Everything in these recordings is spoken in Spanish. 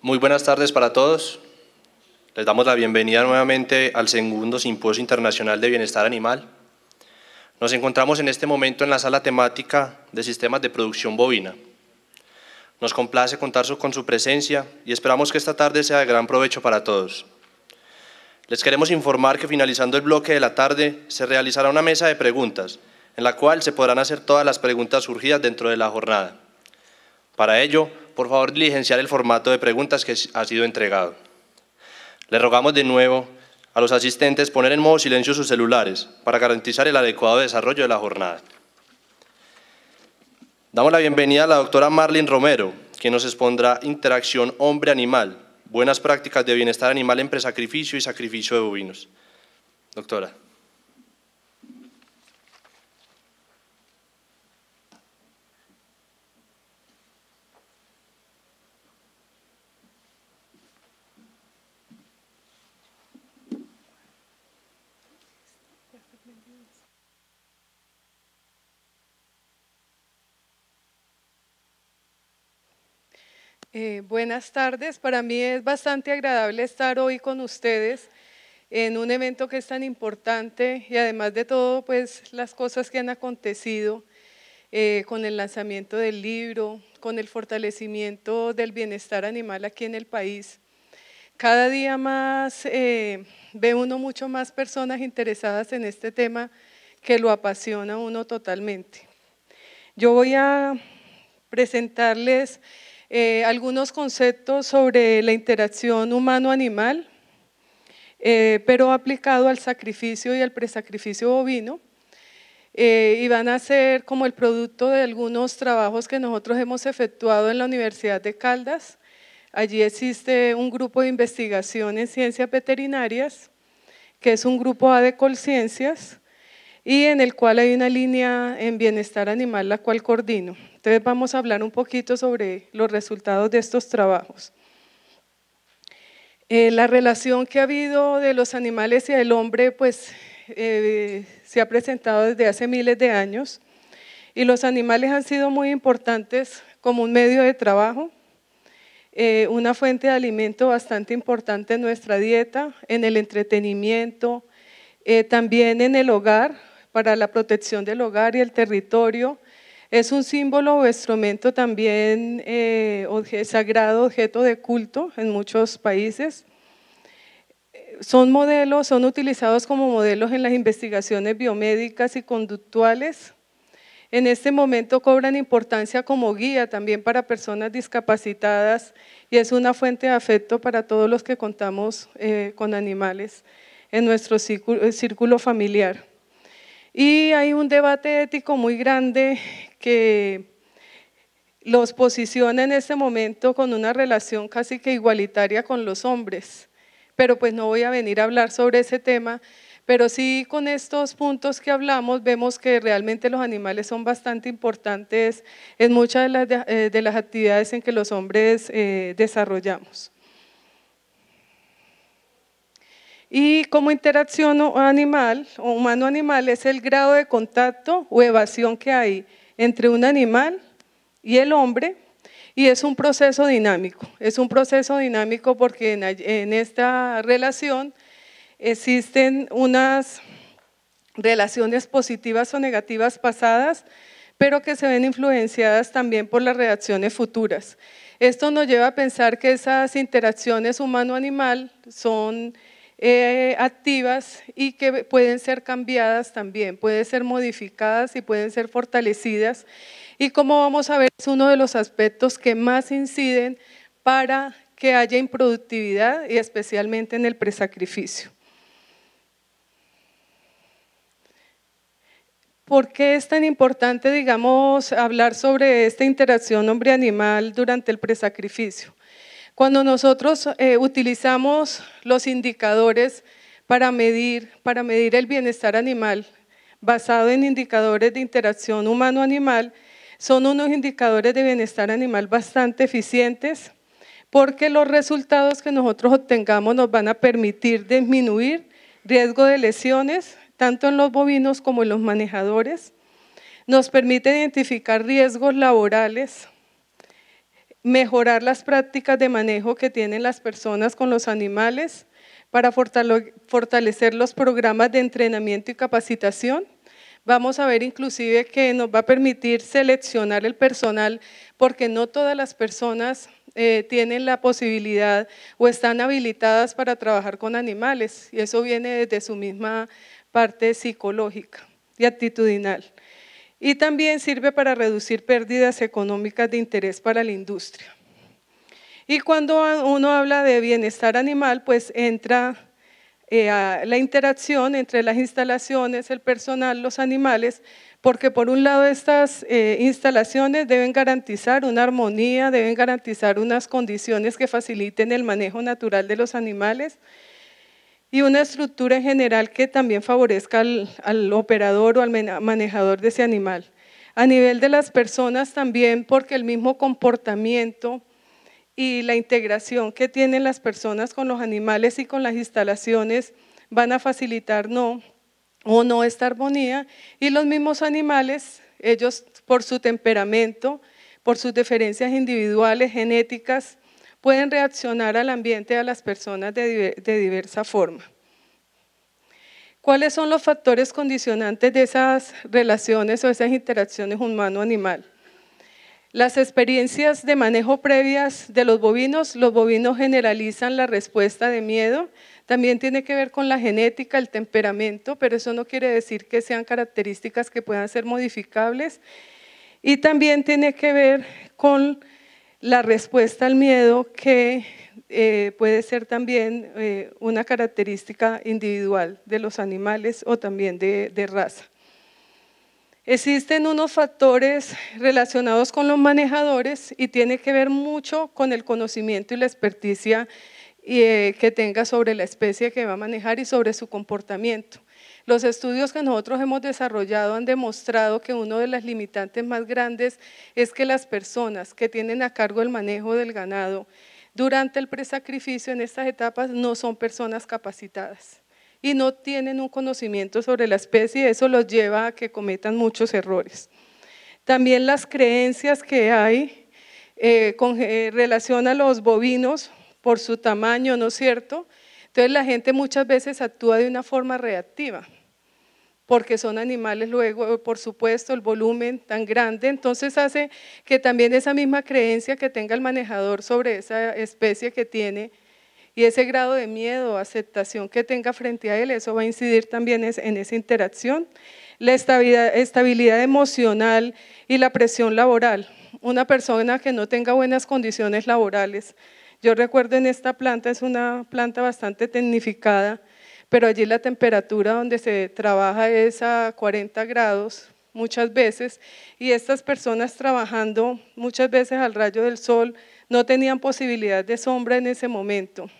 Muy buenas tardes para todos. Les damos la bienvenida nuevamente al segundo Simposio Internacional de Bienestar Animal. Nos encontramos en este momento en la sala temática de sistemas de producción bovina. Nos complace contar con su presencia y esperamos que esta tarde sea de gran provecho para todos. Les queremos informar que finalizando el bloque de la tarde se realizará una mesa de preguntas, en la cual se podrán hacer todas las preguntas surgidas dentro de la jornada. Para ello, por favor diligenciar el formato de preguntas que ha sido entregado. Le rogamos de nuevo a los asistentes poner en modo silencio sus celulares para garantizar el adecuado desarrollo de la jornada. Damos la bienvenida a la doctora Marlene Romero, quien nos expondrá Interacción Hombre-Animal, Buenas Prácticas de Bienestar Animal entre Sacrificio y Sacrificio de Bovinos. Doctora. Eh, buenas tardes, para mí es bastante agradable estar hoy con ustedes en un evento que es tan importante y además de todo, pues las cosas que han acontecido eh, con el lanzamiento del libro, con el fortalecimiento del bienestar animal aquí en el país. Cada día más eh, ve uno mucho más personas interesadas en este tema que lo apasiona uno totalmente. Yo voy a presentarles eh, algunos conceptos sobre la interacción humano-animal, eh, pero aplicado al sacrificio y al presacrificio bovino. Eh, y van a ser como el producto de algunos trabajos que nosotros hemos efectuado en la Universidad de Caldas. Allí existe un grupo de investigación en ciencias veterinarias, que es un grupo A de Colciencias, y en el cual hay una línea en bienestar animal, la cual coordino vamos a hablar un poquito sobre los resultados de estos trabajos. Eh, la relación que ha habido de los animales y el hombre, pues eh, se ha presentado desde hace miles de años y los animales han sido muy importantes como un medio de trabajo, eh, una fuente de alimento bastante importante en nuestra dieta, en el entretenimiento, también en el hogar, para la protección del hogar y el territorio, es un símbolo o instrumento también eh, sagrado, objeto de culto en muchos países. Son modelos, son utilizados como modelos en las investigaciones biomédicas y conductuales. En este momento cobran importancia como guía también para personas discapacitadas y es una fuente de afecto para todos los que contamos eh, con animales en nuestro eh, círculo familiar. Y hay un debate ético muy grande que los posiciona en este momento con una relación casi que igualitaria con los hombres. Pero pues no voy a venir a hablar sobre ese tema, pero sí con estos puntos que hablamos vemos que realmente los animales son bastante importantes en muchas de las, eh, actividades en que los hombres eh, desarrollamos. Y como interacción animal o humano-animal es el grado de contacto o evasión que hay entre un animal y el hombre y es un proceso dinámico. Es un proceso dinámico porque en, esta relación existen unas relaciones positivas o negativas pasadas, pero que se ven influenciadas también por las reacciones futuras. Esto nos lleva a pensar que esas interacciones humano-animal son eh, activas y que pueden ser cambiadas también, pueden ser modificadas y pueden ser fortalecidas. Y como vamos a ver, es uno de los aspectos que más inciden para que haya improductividad y especialmente en el presacrificio. ¿Por qué es tan importante, digamos, hablar sobre esta interacción hombre-animal durante el presacrificio? Cuando nosotros eh, utilizamos los indicadores para medir, para medir el bienestar animal, basado en indicadores de interacción humano-animal, son unos indicadores de bienestar animal bastante eficientes porque los resultados que nosotros obtengamos nos van a permitir disminuir riesgo de lesiones, tanto en los bovinos como en los manejadores. Nos permite identificar riesgos laborales, mejorar las prácticas de manejo que tienen las personas con los animales, para fortalecer los programas de entrenamiento y capacitación. Vamos a ver inclusive que nos va a permitir seleccionar el personal porque no todas las personas eh, tienen la posibilidad o están habilitadas para trabajar con animales y eso viene desde su misma parte psicológica y actitudinal y también sirve para reducir pérdidas económicas de interés para la industria. Y cuando uno habla de bienestar animal, pues entra eh, la interacción entre las instalaciones, el personal, los animales, porque por un lado estas eh, instalaciones deben garantizar una armonía, deben garantizar unas condiciones que faciliten el manejo natural de los animales, y una estructura en general que también favorezca al, al operador o al manejador de ese animal. A nivel de las personas también, porque el mismo comportamiento y la integración que tienen las personas con los animales y con las instalaciones van a facilitar no o no esta armonía y los mismos animales, ellos por su temperamento, por sus diferencias individuales, genéticas, pueden reaccionar al ambiente y a las personas de, diversa forma. ¿Cuáles son los factores condicionantes de esas relaciones o esas interacciones humano-animal? Las experiencias de manejo previas de los bovinos, los bovinos generalizan la respuesta de miedo, también tiene que ver con la genética, el temperamento, pero eso no quiere decir que sean características que puedan ser modificables, y también tiene que ver con la respuesta al miedo que eh, puede ser también eh, una característica individual de los animales o también de, de raza. Existen unos factores relacionados con los manejadores y tiene que ver mucho con el conocimiento y la experticia eh, que tenga sobre la especie que va a manejar y sobre su comportamiento. Los estudios que nosotros hemos desarrollado han demostrado que uno de las limitantes más grandes es que las personas que tienen a cargo el manejo del ganado durante el presacrificio en estas etapas no son personas capacitadas y no tienen un conocimiento sobre la especie, eso los lleva a que cometan muchos errores. También las creencias que hay eh, con eh, relación a los bovinos por su tamaño, ¿no es cierto? Entonces la gente muchas veces actúa de una forma reactiva porque son animales luego, eh, por supuesto, el volumen tan grande, entonces hace que también esa misma creencia que tenga el manejador sobre esa especie que tiene y ese grado de miedo o aceptación que tenga frente a él, eso va a incidir también en esa interacción. La estabilidad, estabilidad emocional y la presión laboral. Una persona que no tenga buenas condiciones laborales. Yo recuerdo en esta planta, es una planta bastante tecnificada, pero allí la temperatura donde se trabaja es a 40 grados muchas veces y estas personas trabajando muchas veces al rayo del sol no tenían posibilidad de sombra en ese momento.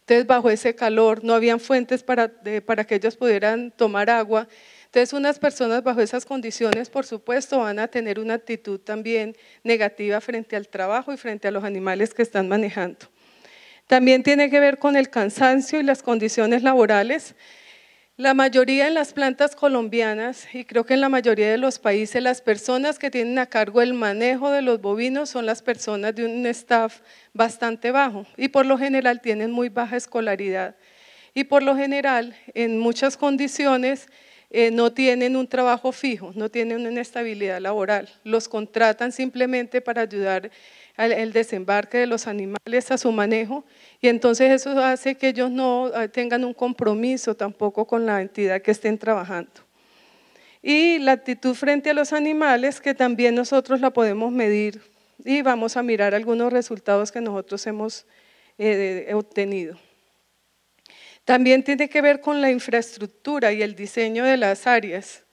Entonces bajo ese calor no habían fuentes para, para que ellos pudieran tomar agua. Entonces unas personas bajo esas condiciones, por supuesto, van a tener una actitud también negativa frente al trabajo y frente a los animales que están manejando. También tiene que ver con el cansancio y las condiciones laborales. La mayoría en las plantas colombianas y creo que en la mayoría de los países las personas que tienen a cargo el manejo de los bovinos son las personas de un staff bastante bajo y por lo general tienen muy baja escolaridad y por lo general en muchas condiciones eh, no tienen un trabajo fijo, no tienen una estabilidad laboral, los contratan simplemente para ayudar el desembarque de los animales, a su manejo, y entonces eso hace que ellos no ah, tengan un compromiso tampoco con la entidad que estén trabajando. Y la actitud frente a los animales, que también nosotros la podemos medir y vamos a mirar algunos resultados que nosotros hemos eh, obtenido. También tiene que ver con la infraestructura y el diseño de las áreas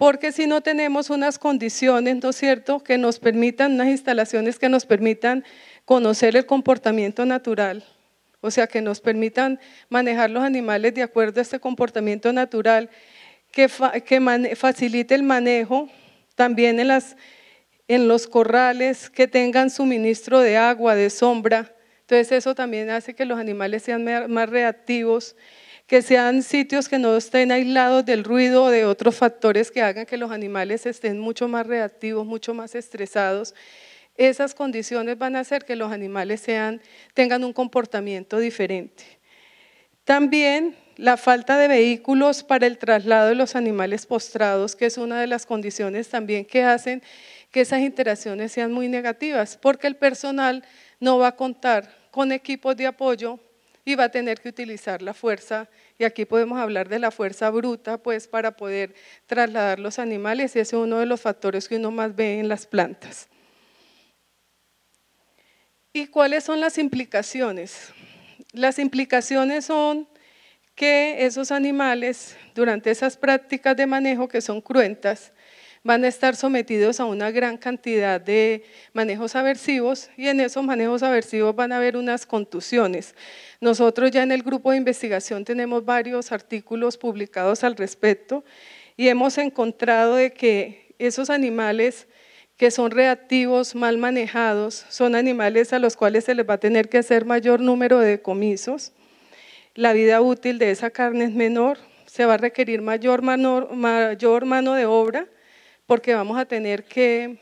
porque si no tenemos unas condiciones, ¿no es cierto?, que nos permitan, unas instalaciones que nos permitan conocer el comportamiento natural, o sea, que nos permitan manejar los animales de acuerdo a este comportamiento natural, que, facilite el manejo también en, en los corrales, que tengan suministro de agua, de sombra. Entonces eso también hace que los animales sean más reactivos que sean sitios que no estén aislados del ruido o de otros factores que hagan que los animales estén mucho más reactivos, mucho más estresados. Esas condiciones van a hacer que los animales tengan un comportamiento diferente. También la falta de vehículos para el traslado de los animales postrados, que es una de las condiciones también que hacen que esas interacciones sean muy negativas, porque el personal no va a contar con equipos de apoyo y va a tener que utilizar la fuerza, y aquí podemos hablar de la fuerza bruta, pues para poder trasladar los animales, y ese es uno de los factores que uno más ve en las plantas. ¿Y cuáles son las implicaciones? Las implicaciones son que esos animales, durante esas prácticas de manejo que son cruentas, van a estar sometidos a una gran cantidad de manejos aversivos y en esos manejos aversivos van a haber unas contusiones. Nosotros ya en el grupo de investigación tenemos varios artículos publicados al respecto y hemos encontrado de que esos animales que son reactivos, mal manejados, son animales a los cuales se les va a tener que hacer mayor número de comisos, La vida útil de esa carne es menor, se va a requerir mayor, mayor mano de obra porque vamos a tener que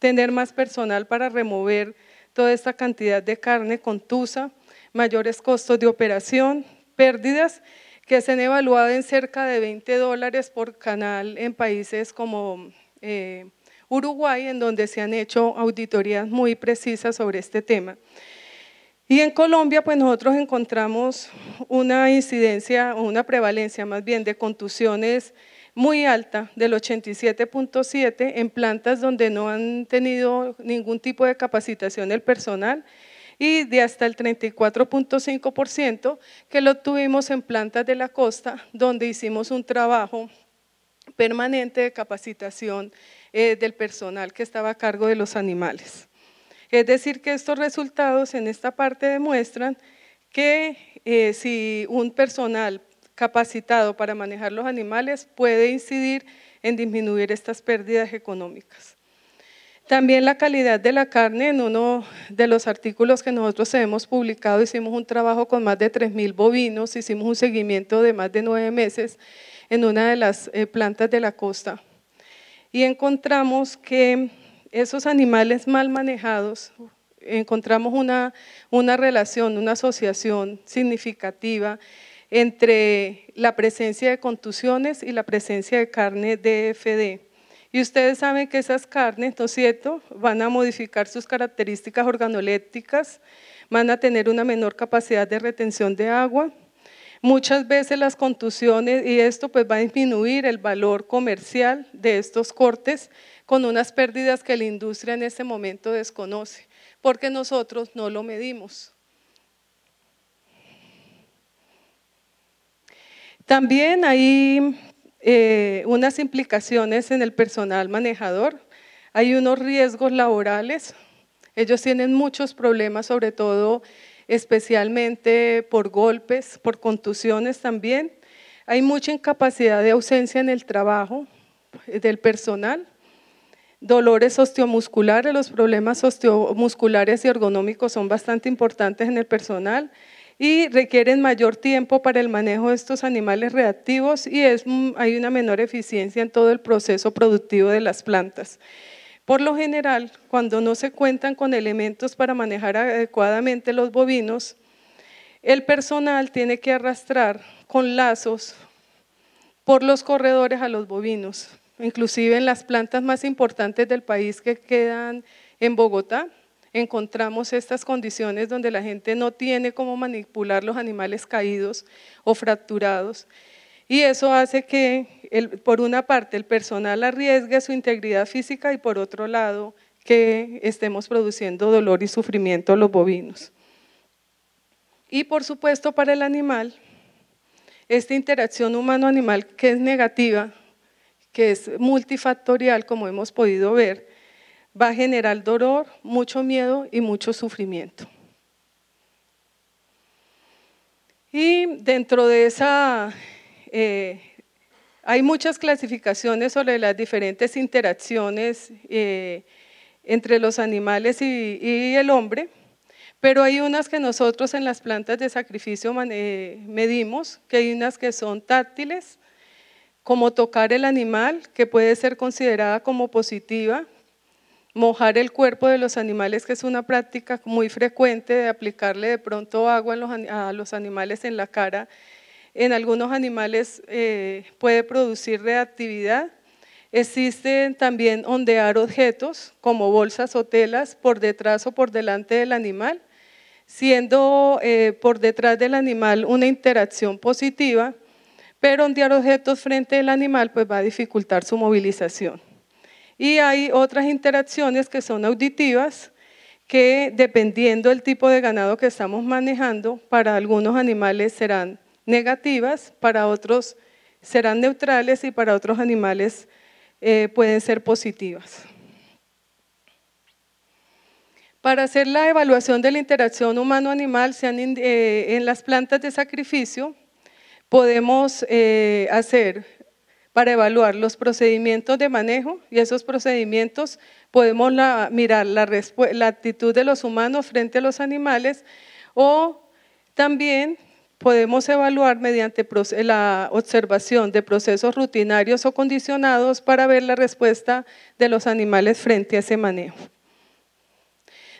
tener más personal para remover toda esta cantidad de carne contusa, mayores costos de operación, pérdidas que se han evaluado en cerca de 20 dólares por canal en países como eh, Uruguay, en donde se han hecho auditorías muy precisas sobre este tema. Y en Colombia, pues nosotros encontramos una incidencia o una prevalencia más bien de contusiones muy alta del 87.7 en plantas donde no han tenido ningún tipo de capacitación del personal y de hasta el 34.5% que lo tuvimos en plantas de la costa donde hicimos un trabajo permanente de capacitación eh, del personal que estaba a cargo de los animales. Es decir, que estos resultados en esta parte demuestran que eh, si un personal capacitado para manejar los animales puede incidir en disminuir estas pérdidas económicas. También la calidad de la carne, en uno de los artículos que nosotros hemos publicado, hicimos un trabajo con más de 3.000 bovinos, hicimos un seguimiento de más de nueve meses en una de las eh, plantas de la costa. Y encontramos que esos animales mal manejados, encontramos una, una relación, una asociación significativa entre la presencia de contusiones y la presencia de carne DFD. Y ustedes saben que esas carnes, ¿no es cierto?, van a modificar sus características organolépticas, van a tener una menor capacidad de retención de agua. Muchas veces las contusiones y esto pues va a disminuir el valor comercial de estos cortes con unas pérdidas que la industria en este momento desconoce, porque nosotros no lo medimos. También hay eh, unas implicaciones en el personal manejador. Hay unos riesgos laborales. Ellos tienen muchos problemas, sobre todo especialmente por golpes, por contusiones también. Hay mucha incapacidad de ausencia en el trabajo eh, del personal, dolores osteomusculares, los problemas osteomusculares y ergonómicos son bastante importantes en el personal, y requieren mayor tiempo para el manejo de estos animales reactivos y mm, hay una menor eficiencia en todo el proceso productivo de las plantas. Por lo general, cuando no se cuentan con elementos para manejar adecuadamente los bovinos, el personal tiene que arrastrar con lazos por los corredores a los bovinos, inclusive en las plantas más importantes del país que quedan en Bogotá, encontramos estas condiciones donde la gente no tiene cómo manipular los animales caídos o fracturados. Y eso hace que, por una parte, el personal arriesgue su integridad física y por otro lado, que estemos produciendo dolor y sufrimiento a los bovinos. Y por supuesto, para el animal, esta interacción humano-animal que es negativa, que es multifactorial, como hemos podido ver, va a generar dolor, mucho miedo y mucho sufrimiento. Y dentro de esa, eh, hay muchas clasificaciones sobre las diferentes interacciones eh, entre los animales y, y, el hombre, pero hay unas que nosotros en las plantas de sacrificio eh, medimos, que hay unas que son táctiles, como tocar el animal, que puede ser considerada como positiva, mojar el cuerpo de los animales, que es una práctica muy frecuente de aplicarle de pronto agua a los animales en la cara, en algunos animales eh, puede producir reactividad. Existen también ondear objetos como bolsas o telas por detrás o por delante del animal, siendo eh, por detrás del animal una interacción positiva, pero ondear objetos frente al animal pues va a dificultar su movilización. Y hay otras interacciones que son auditivas, que dependiendo del tipo de ganado que estamos manejando, para algunos animales serán negativas, para otros serán neutrales y para otros animales eh, pueden ser positivas. Para hacer la evaluación de la interacción humano-animal eh, en las plantas de sacrificio, podemos eh, hacer para evaluar los procedimientos de manejo y esos procedimientos podemos mirar la, la actitud de los humanos frente a los animales o también podemos evaluar mediante la observación de procesos rutinarios o condicionados para ver la respuesta de los animales frente a ese manejo.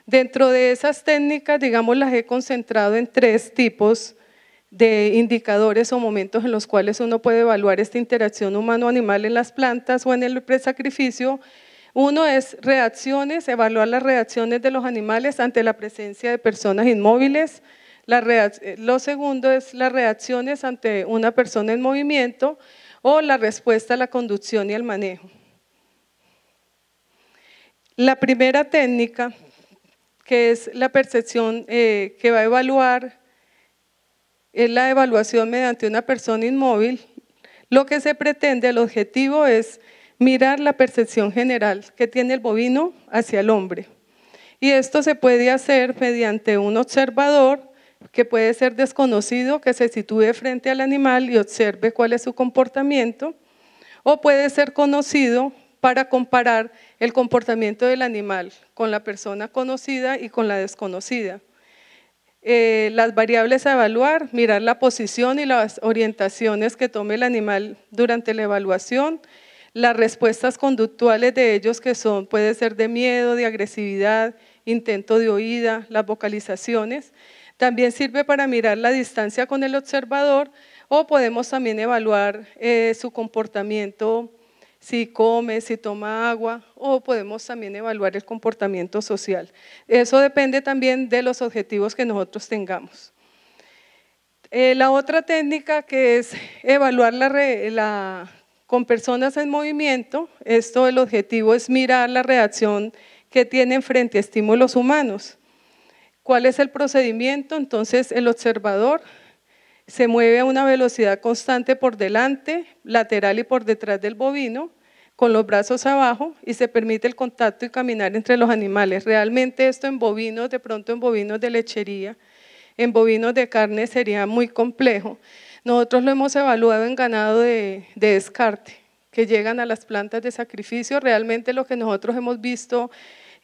Dentro de esas técnicas, digamos, las he concentrado en tres tipos de indicadores o momentos en los cuales uno puede evaluar esta interacción humano-animal en las plantas o en el presacrificio. Uno es reacciones, evaluar las reacciones de los animales ante la presencia de personas inmóviles. lo segundo es las reacciones ante una persona en movimiento o la respuesta a la conducción y al manejo. La primera técnica, que es la percepción eh, que va a evaluar es la evaluación mediante una persona inmóvil. Lo que se pretende, el objetivo es mirar la percepción general que tiene el bovino hacia el hombre. Y esto se puede hacer mediante un observador que puede ser desconocido, que se sitúe frente al animal y observe cuál es su comportamiento, o puede ser conocido para comparar el comportamiento del animal con la persona conocida y con la desconocida. Eh, las variables a evaluar, mirar la posición y las orientaciones que tome el animal durante la evaluación, las respuestas conductuales de ellos que son, puede ser de miedo, de agresividad, intento de oída, las vocalizaciones. También sirve para mirar la distancia con el observador o podemos también evaluar eh, su comportamiento si come, si toma agua, o podemos también evaluar el comportamiento social. Eso depende también de los objetivos que nosotros tengamos. Eh, la otra técnica que es evaluar con personas en movimiento, esto el objetivo es mirar la reacción que tienen frente a estímulos humanos. ¿Cuál es el procedimiento? Entonces el observador se mueve a una velocidad constante por delante, lateral y por detrás del bovino, con los brazos abajo y se permite el contacto y caminar entre los animales. Realmente esto en bovinos, de pronto en bovinos de lechería, en bovinos de carne sería muy complejo. Nosotros lo hemos evaluado en ganado de, descarte, que llegan a las plantas de sacrificio. Realmente lo que nosotros hemos visto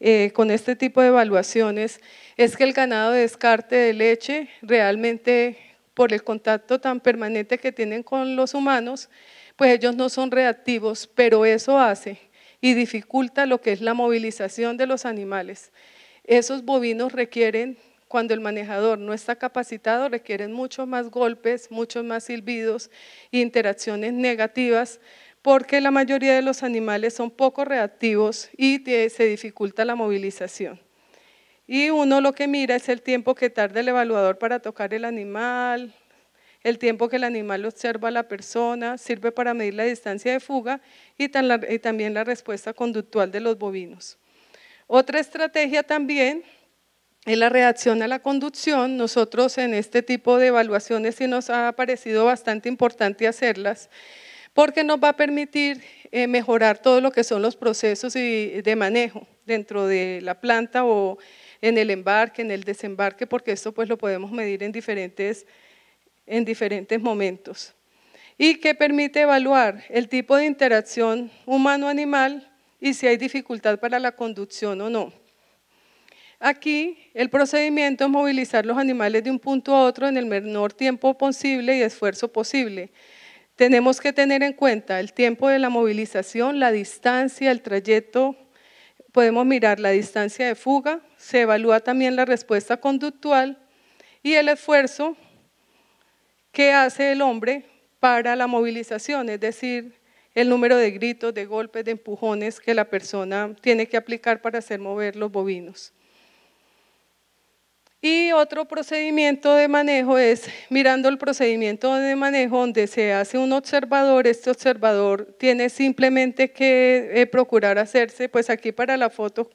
eh, con este tipo de evaluaciones es que el ganado de descarte de leche realmente por el contacto tan permanente que tienen con los humanos, pues ellos no son reactivos, pero eso hace y dificulta lo que es la movilización de los animales. Esos bovinos requieren, cuando el manejador no está capacitado, requieren muchos más golpes, muchos más silbidos, e interacciones negativas, porque la mayoría de los animales son poco reactivos y se dificulta la movilización. Y uno lo que mira es el tiempo que tarda el evaluador para tocar el animal, el tiempo que el animal observa a la persona, sirve para medir la distancia de fuga y, también la respuesta conductual de los bovinos. Otra estrategia también es la reacción a la conducción. Nosotros en este tipo de evaluaciones sí nos ha parecido bastante importante hacerlas porque nos va a permitir eh, mejorar todo lo que son los procesos de manejo dentro de la planta o en el embarque, en el desembarque, porque esto pues lo podemos medir en diferentes, en diferentes momentos. Y que permite evaluar el tipo de interacción humano-animal y si hay dificultad para la conducción o no. Aquí el procedimiento es movilizar los animales de un punto a otro en el menor tiempo posible y esfuerzo posible. Tenemos que tener en cuenta el tiempo de la movilización, la distancia, el trayecto podemos mirar la distancia de fuga, se evalúa también la respuesta conductual y el esfuerzo que hace el hombre para la movilización, es decir, el número de gritos, de golpes, de empujones que la persona tiene que aplicar para hacer mover los bovinos. Y otro procedimiento de manejo es mirando el procedimiento de manejo donde se hace un observador. Este observador tiene simplemente que eh, procurar hacerse, pues aquí para la foto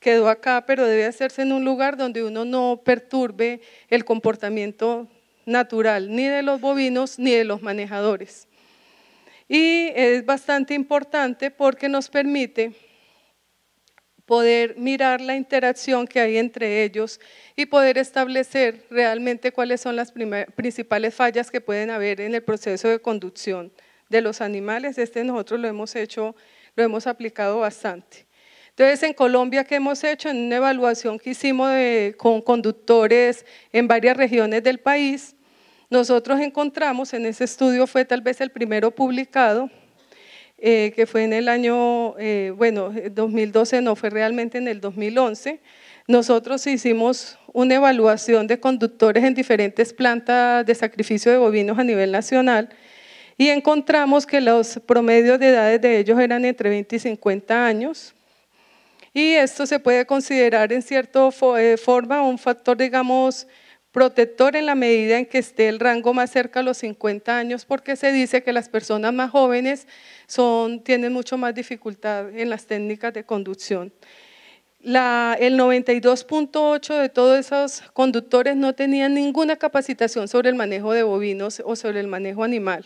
quedó acá, pero debe hacerse en un lugar donde uno no perturbe el comportamiento natural, ni de los bovinos ni de los manejadores. Y es bastante importante porque nos permite poder mirar la interacción que hay entre ellos y poder establecer realmente cuáles son las principales fallas que pueden haber en el proceso de conducción de los animales. Este nosotros lo hemos hecho, lo hemos aplicado bastante. Entonces, en Colombia, ¿qué hemos hecho? En una evaluación que hicimos con conductores en varias regiones del país, nosotros encontramos, en ese estudio fue tal vez el primero publicado, eh, que fue en el año, eh, bueno, 2012 eh, no, fue realmente en el 2011. Nosotros hicimos una evaluación de conductores en diferentes plantas de sacrificio de bovinos a nivel nacional y encontramos que los promedios de edades de ellos eran entre 20 y 50 años. Y esto se puede considerar en cierta forma un factor, digamos, protector en la medida en que esté el rango más cerca a los 50 años, porque se dice que las personas más jóvenes son, tienen mucho más dificultad en las técnicas de conducción. el 92.8 de todos esos conductores no tenían ninguna capacitación sobre el manejo de bovinos o sobre el manejo animal.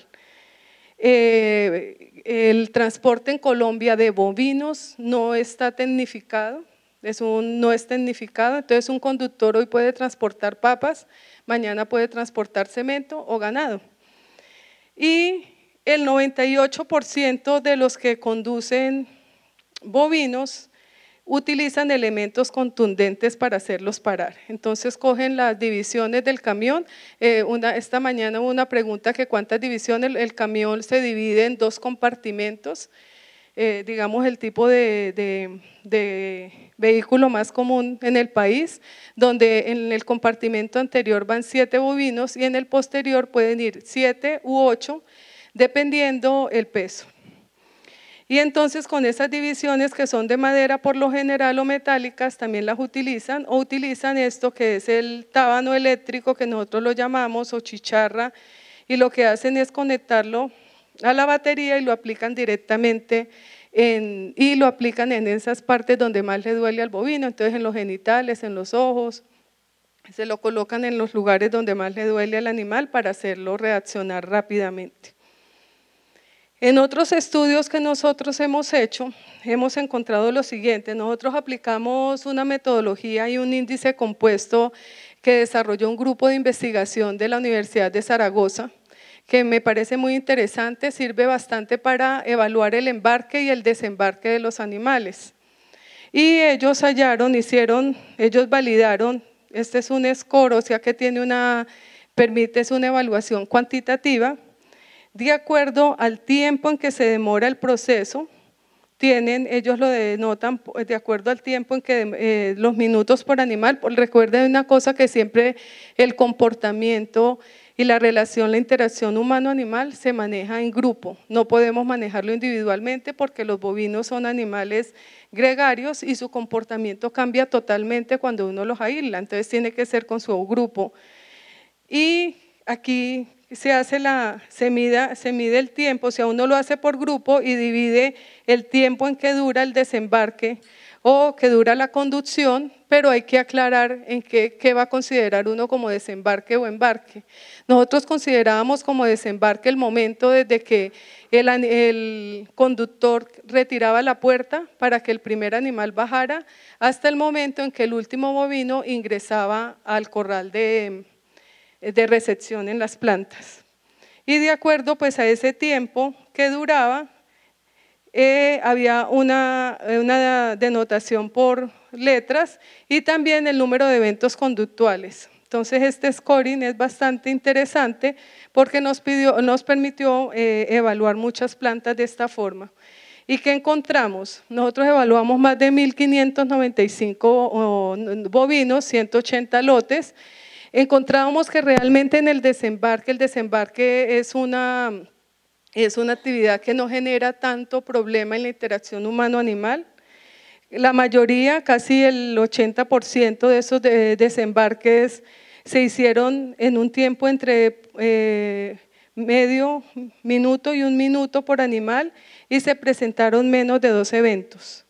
Eh, el transporte en Colombia de bovinos no está tecnificado, es un, no es tecnificado, entonces un conductor hoy puede transportar papas, mañana puede transportar cemento o ganado. Y el 98% de los que conducen bovinos utilizan elementos contundentes para hacerlos parar. Entonces cogen las divisiones del camión. Eh, esta mañana hubo una pregunta que cuántas divisiones, el camión se divide en dos compartimentos eh, digamos, el tipo de, de, vehículo más común en el país, donde en el compartimento anterior van siete bovinos y en el posterior pueden ir siete u ocho, dependiendo el peso. Y entonces con esas divisiones que son de madera por lo general o metálicas, también las utilizan o utilizan esto que es el tábano eléctrico que nosotros lo llamamos o chicharra y lo que hacen es conectarlo a la batería y lo aplican directamente y lo aplican en esas partes donde más le duele al bovino, entonces en los genitales, en los ojos, se lo colocan en los lugares donde más le duele al animal para hacerlo reaccionar rápidamente. En otros estudios que nosotros hemos hecho, hemos encontrado lo siguiente. Nosotros aplicamos una metodología y un índice compuesto que desarrolló un grupo de investigación de la Universidad de Zaragoza que me parece muy interesante, sirve bastante para evaluar el embarque y el desembarque de los animales. Y ellos hallaron, hicieron, ellos validaron, este es un score, o sea que tiene una, permite es una evaluación cuantitativa, de acuerdo al tiempo en que se demora el proceso, tienen, ellos lo denotan de acuerdo al tiempo en que eh, los minutos por animal, recuerden una cosa que siempre el comportamiento y la relación, la interacción humano-animal se maneja en grupo. No podemos manejarlo individualmente porque los bovinos son animales gregarios y su comportamiento cambia totalmente cuando uno los aísla. Entonces tiene que ser con su grupo. Y aquí se hace la, se, se mide el tiempo, o sea, uno lo hace por grupo y divide el tiempo en que dura el desembarque o que dura la conducción, pero hay que aclarar en qué, va a considerar uno como desembarque o embarque. Nosotros considerábamos como desembarque el momento desde que el, conductor retiraba la puerta para que el primer animal bajara hasta el momento en que el último bovino ingresaba al corral de, de recepción en las plantas. Y de acuerdo pues a ese tiempo que duraba, eh, había una, eh, una denotación por letras y también el número de eventos conductuales. Entonces este scoring es bastante interesante porque nos, pidió, nos permitió eh, evaluar muchas plantas de esta forma. ¿Y qué encontramos? Nosotros evaluamos más de 1.595 bovinos, 180 lotes. Encontrábamos que realmente en el desembarque, el desembarque es una es una actividad que no genera tanto problema en la interacción humano-animal. La mayoría, casi el 80% de esos eh, desembarques se hicieron en un tiempo entre eh, medio minuto y un minuto por animal y se presentaron menos de dos eventos.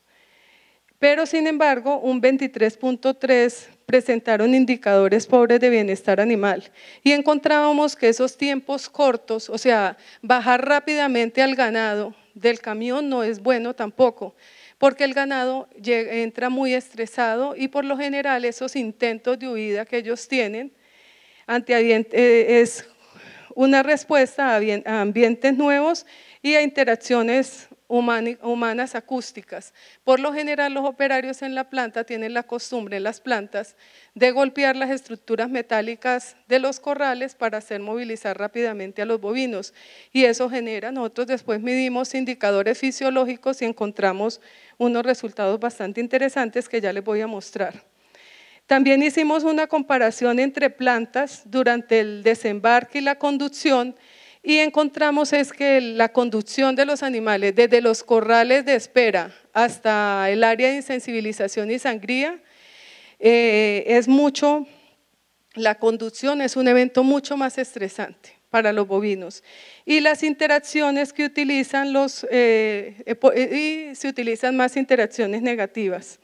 Pero, sin embargo, un 23.3 presentaron indicadores pobres de bienestar animal y encontrábamos que esos tiempos cortos, o sea, bajar rápidamente al ganado del camión no es bueno tampoco, porque el ganado entra muy estresado y por lo general esos intentos de huida que ellos tienen eh, es una respuesta a ambientes nuevos y a interacciones humanas acústicas. Por lo general los operarios en la planta tienen la costumbre en las plantas de golpear las estructuras metálicas de los corrales para hacer movilizar rápidamente a los bovinos y eso genera, nosotros después medimos indicadores fisiológicos y encontramos unos resultados bastante interesantes que ya les voy a mostrar. También hicimos una comparación entre plantas durante el desembarque y la conducción y encontramos es que la conducción de los animales desde los corrales de espera hasta el área de insensibilización y sangría eh, es mucho, la conducción es un evento mucho más estresante para los bovinos. Y las interacciones que utilizan los, eh, eh, y se utilizan más interacciones negativas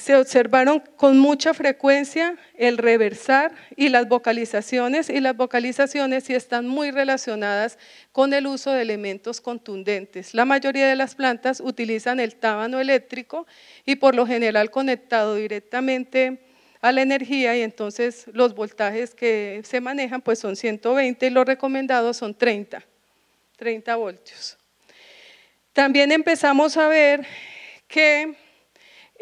se observaron con mucha frecuencia el reversar y las vocalizaciones, y las vocalizaciones sí están muy relacionadas con el uso de elementos contundentes. La mayoría de las plantas utilizan el tábano eléctrico y por lo general conectado directamente a la energía y entonces los voltajes que se manejan pues son 120 y los recomendados son 30, 30 voltios. También empezamos a ver que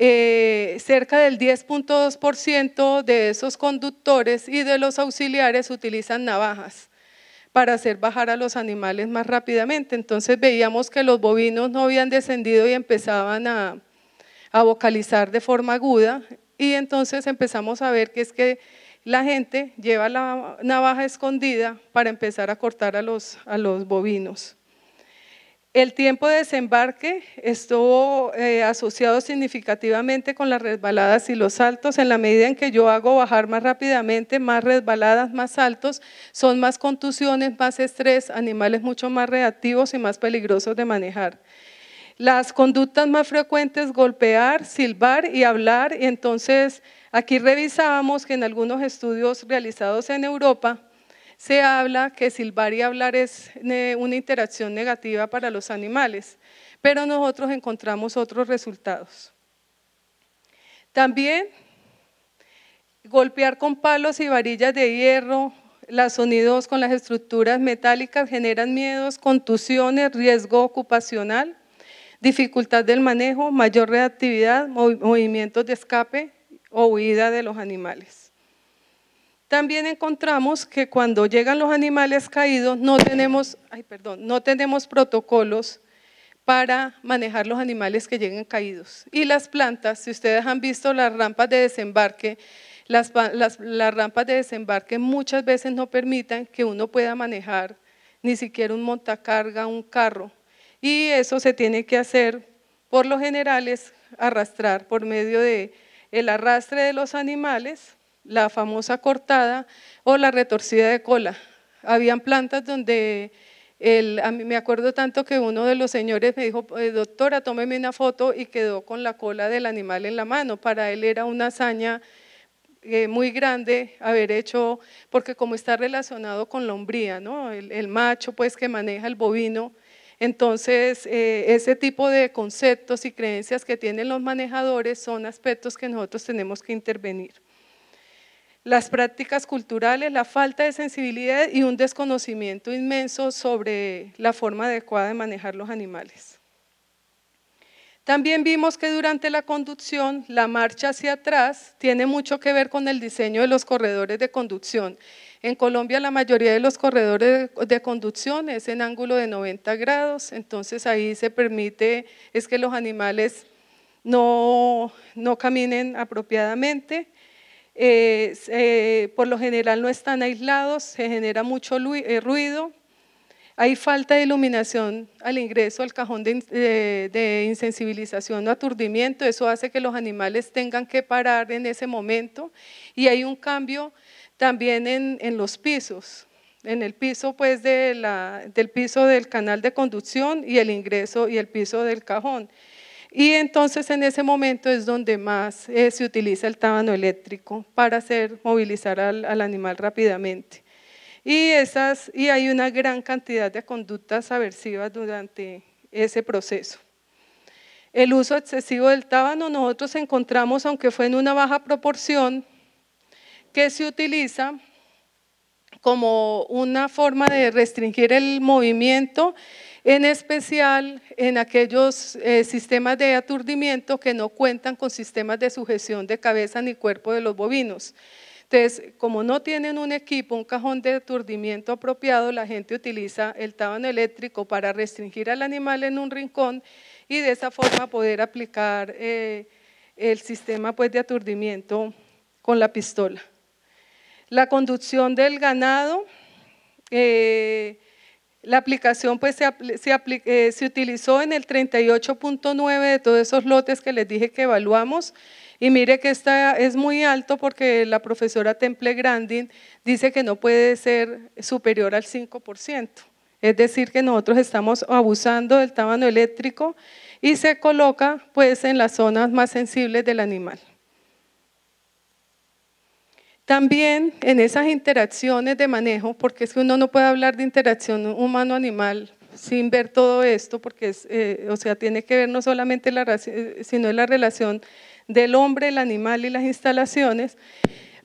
eh, cerca del 10.2% de esos conductores y de los auxiliares utilizan navajas para hacer bajar a los animales más rápidamente. Entonces veíamos que los bovinos no habían descendido y empezaban a, vocalizar de forma aguda y entonces empezamos a ver que es que la gente lleva la navaja escondida para empezar a cortar a los bovinos. El tiempo de desembarque estuvo eh, asociado significativamente con las resbaladas y los saltos. En la medida en que yo hago bajar más rápidamente, más resbaladas, más saltos, son más contusiones, más estrés, animales mucho más reactivos y más peligrosos de manejar. Las conductas más frecuentes, golpear, silbar y hablar. Y entonces aquí revisábamos que en algunos estudios realizados en Europa, se habla que silbar y hablar es una interacción negativa para los animales, pero nosotros encontramos otros resultados. También golpear con palos y varillas de hierro, las sonidos con las estructuras metálicas generan miedos, contusiones, riesgo ocupacional, dificultad del manejo, mayor reactividad, movimientos de escape o huida de los animales. También encontramos que cuando llegan los animales caídos no tenemos, perdón, no tenemos protocolos para manejar los animales que lleguen caídos. Y las plantas, si ustedes han visto las rampas de desembarque, las, rampas de desembarque muchas veces no permitan que uno pueda manejar ni siquiera un montacarga, un carro. Y eso se tiene que hacer, por lo general, es arrastrar por medio de arrastre de los animales la famosa cortada o la retorcida de cola. Habían plantas donde me acuerdo tanto que uno de los señores me dijo, eh, doctora, tómeme una foto y quedó con la cola del animal en la mano. Para él era una hazaña eh, muy grande haber hecho, porque como está relacionado con la hombría, ¿no? el, macho pues que maneja el bovino, entonces, eh, ese tipo de conceptos y creencias que tienen los manejadores son aspectos que nosotros tenemos que intervenir las prácticas culturales, la falta de sensibilidad y un desconocimiento inmenso sobre la forma adecuada de manejar los animales. También vimos que durante la conducción, la marcha hacia atrás tiene mucho que ver con el diseño de los corredores de conducción. En Colombia la mayoría de los corredores de conducción es en ángulo de 90 grados, entonces ahí se permite, es que los animales no, no caminen apropiadamente. Eh, eh, por lo general no están aislados, se genera mucho eh, ruido, hay falta de iluminación al ingreso al cajón de, insensibilización o aturdimiento, eso hace que los animales tengan que parar en ese momento y hay un cambio también en, los pisos, en el piso pues del piso del canal de conducción y el ingreso y el piso del cajón. Y entonces en ese momento es donde más eh, se utiliza el tábano eléctrico para hacer movilizar al, animal rápidamente. Y, esas, y hay una gran cantidad de conductas aversivas durante ese proceso. El uso excesivo del tábano nosotros encontramos, aunque fue en una baja proporción, que se utiliza como una forma de restringir el movimiento en especial en aquellos eh, sistemas de aturdimiento que no cuentan con sistemas de sujeción de cabeza ni cuerpo de los bovinos. Entonces, como no tienen un equipo, un cajón de aturdimiento apropiado, la gente utiliza el tábano eléctrico para restringir al animal en un rincón y de esa forma poder aplicar eh, el sistema pues, de aturdimiento con la pistola. La conducción del ganado, eh, la aplicación pues, se, eh, utilizó en el 38.9 de todos esos lotes que les dije que evaluamos. Y mire que esta es muy alto porque la profesora Temple Grandin dice que no puede ser superior al 5%. Es decir, que nosotros estamos abusando del tábano eléctrico y se coloca pues en las zonas más sensibles del animal. También en esas interacciones de manejo, porque es que uno no puede hablar de interacción humano-animal sin ver todo esto, porque eh, o sea, tiene que ver no solamente la, eh, sino la relación del hombre, el animal y las instalaciones,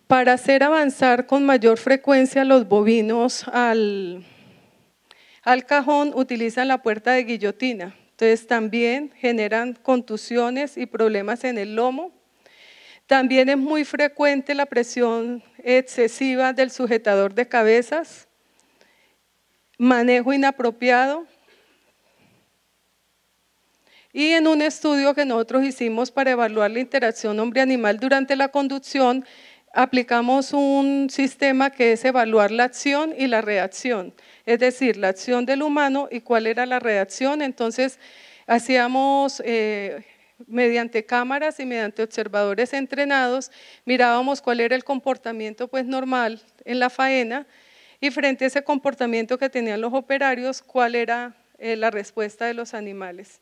para hacer avanzar con mayor frecuencia los bovinos al, al cajón utilizan la puerta de guillotina. Entonces también generan contusiones y problemas en el lomo también es muy frecuente la presión excesiva del sujetador de cabezas, manejo inapropiado. Y en un estudio que nosotros hicimos para evaluar la interacción hombre-animal durante la conducción, aplicamos un sistema que es evaluar la acción y la reacción, es decir, la acción del humano y cuál era la reacción. Entonces, hacíamos... Eh, mediante cámaras y mediante observadores entrenados, mirábamos cuál era el comportamiento pues, normal en la faena y frente a ese comportamiento que tenían los operarios, cuál era eh, la respuesta de los animales.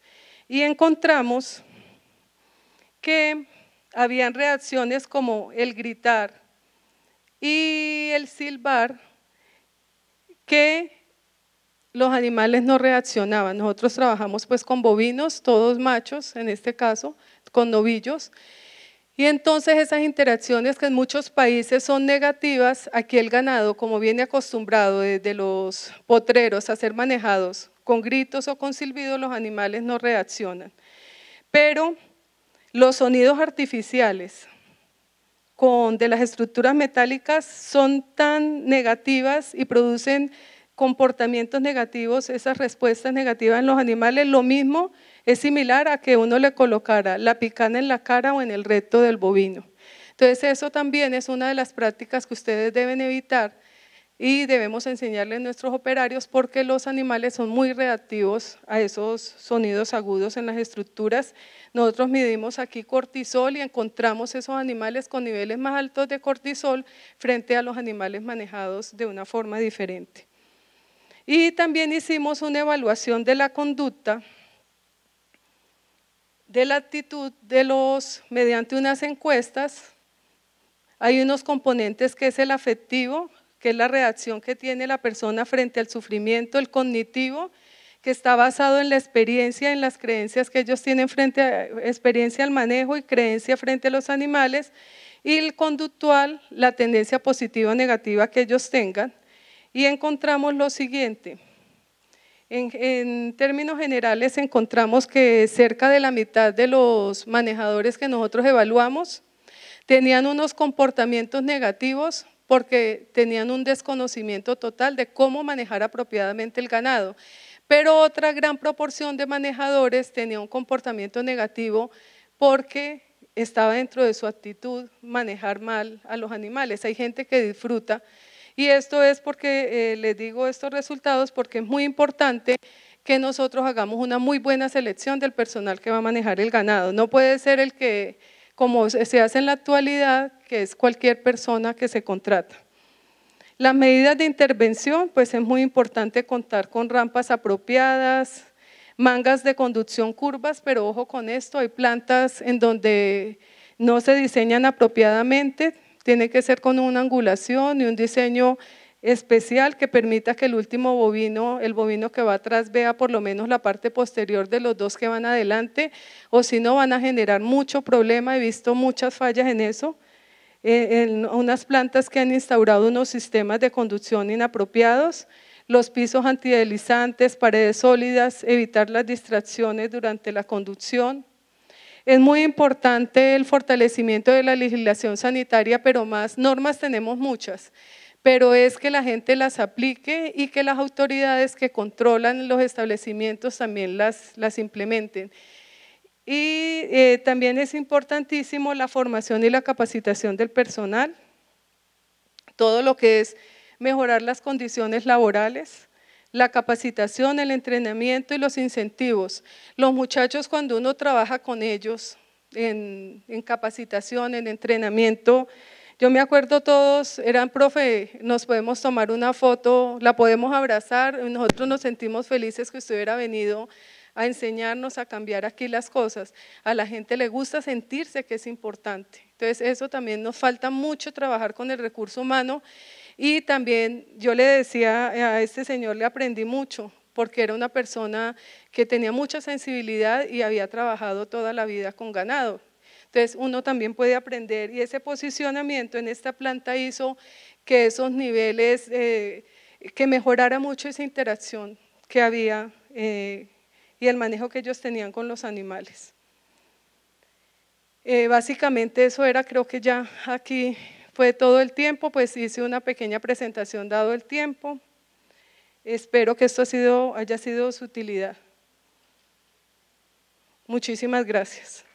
Y encontramos que habían reacciones como el gritar y el silbar que los animales no reaccionaban. Nosotros trabajamos pues con bovinos, todos machos en este caso, con novillos. Y entonces esas interacciones que en muchos países son negativas, aquí el ganado, como viene acostumbrado desde los potreros a ser manejados con gritos o con silbidos, los animales no reaccionan. Pero los sonidos artificiales con, de las estructuras metálicas son tan negativas y producen comportamientos negativos, esas respuestas negativas en los animales, lo mismo es similar a que uno le colocara la picana en la cara o en el reto del bovino. Entonces eso también es una de las prácticas que ustedes deben evitar y debemos enseñarles a nuestros operarios porque los animales son muy reactivos a esos sonidos agudos en las estructuras. Nosotros midimos aquí cortisol y encontramos esos animales con niveles más altos de cortisol frente a los animales manejados de una forma diferente. Y también hicimos una evaluación de la conducta, de la actitud de los, mediante unas encuestas. Hay unos componentes que es el afectivo, que es la reacción que tiene la persona frente al sufrimiento, el cognitivo, que está basado en la experiencia, en las creencias que ellos tienen frente a experiencia al manejo y creencia frente a los animales, y el conductual, la tendencia positiva o negativa que ellos tengan. Y encontramos lo siguiente. En, términos generales encontramos que cerca de la mitad de los manejadores que nosotros evaluamos tenían unos comportamientos negativos porque tenían un desconocimiento total de cómo manejar apropiadamente el ganado. Pero otra gran proporción de manejadores tenía un comportamiento negativo porque estaba dentro de su actitud manejar mal a los animales. Hay gente que disfruta y esto es porque eh, les digo estos resultados porque es muy importante que nosotros hagamos una muy buena selección del personal que va a manejar el ganado. No puede ser el que, como se hace en la actualidad, que es cualquier persona que se contrata. Las medidas de intervención, pues es muy importante contar con rampas apropiadas, mangas de conducción curvas, pero ojo con esto, hay plantas en donde no se diseñan apropiadamente, tiene que ser con una angulación y un diseño especial que permita que el último bovino, el bovino que va atrás, vea por lo menos la parte posterior de los dos que van adelante, o si no van a generar mucho problema. He visto muchas fallas en eso, eh, en unas plantas que han instaurado unos sistemas de conducción inapropiados, los pisos antidelizantes, paredes sólidas, evitar las distracciones durante la conducción, es muy importante el fortalecimiento de la legislación sanitaria, pero más normas tenemos muchas pero es que la gente las aplique y que las autoridades que controlan los establecimientos también las, implementen. Y eh, también es importantísimo la formación y la capacitación del personal, todo lo que es mejorar las condiciones laborales, la capacitación, el entrenamiento y los incentivos. Los muchachos cuando uno trabaja con ellos en, capacitación, en entrenamiento, yo me acuerdo todos, eran profe, nos podemos tomar una foto, la podemos abrazar, nosotros nos sentimos felices que usted hubiera venido a enseñarnos a cambiar aquí las cosas. A la gente le gusta sentirse que es importante. Entonces, eso también nos falta mucho trabajar con el recurso humano y también yo le decía a este señor, le aprendí mucho, porque era una persona que tenía mucha sensibilidad y había trabajado toda la vida con ganado. Entonces uno también puede aprender y ese posicionamiento en esta planta hizo que esos niveles, eh, que mejorara mucho esa interacción que había eh, y el manejo que ellos tenían con los animales. Eh, básicamente eso era, creo que ya aquí fue todo el tiempo, pues hice una pequeña presentación dado el tiempo. Espero que esto sido, haya sido de su utilidad. Muchísimas gracias.